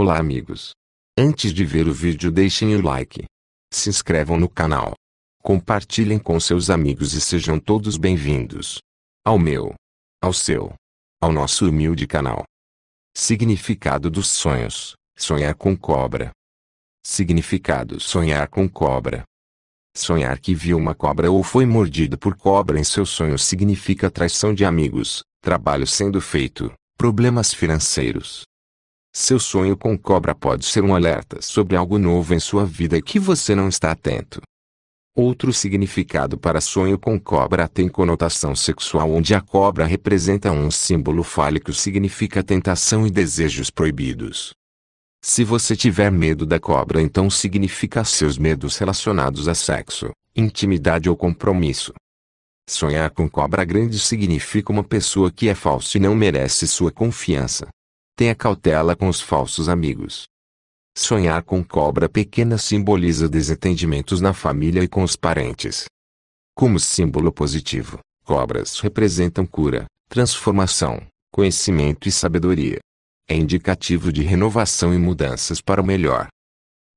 Olá amigos. Antes de ver o vídeo deixem o like. Se inscrevam no canal. Compartilhem com seus amigos e sejam todos bem-vindos. Ao meu. Ao seu. Ao nosso humilde canal. Significado dos sonhos. Sonhar com cobra. Significado sonhar com cobra. Sonhar que viu uma cobra ou foi mordido por cobra em seu sonho significa traição de amigos, trabalho sendo feito, problemas financeiros, seu sonho com cobra pode ser um alerta sobre algo novo em sua vida e que você não está atento. Outro significado para sonho com cobra tem conotação sexual, onde a cobra representa um símbolo fálico, significa tentação e desejos proibidos. Se você tiver medo da cobra, então significa seus medos relacionados a sexo, intimidade ou compromisso. Sonhar com cobra grande significa uma pessoa que é falsa e não merece sua confiança. Tenha cautela com os falsos amigos. Sonhar com cobra pequena simboliza desentendimentos na família e com os parentes. Como símbolo positivo, cobras representam cura, transformação, conhecimento e sabedoria. É indicativo de renovação e mudanças para o melhor.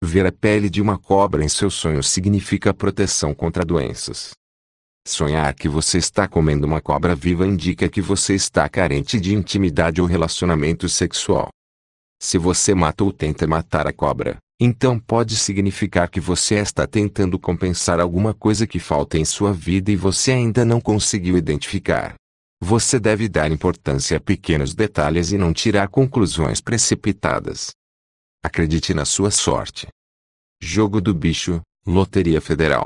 Ver a pele de uma cobra em seu sonho significa proteção contra doenças, Sonhar que você está comendo uma cobra viva indica que você está carente de intimidade ou relacionamento sexual. Se você mata ou tenta matar a cobra, então pode significar que você está tentando compensar alguma coisa que falta em sua vida e você ainda não conseguiu identificar. Você deve dar importância a pequenos detalhes e não tirar conclusões precipitadas. Acredite na sua sorte. Jogo do Bicho, Loteria Federal.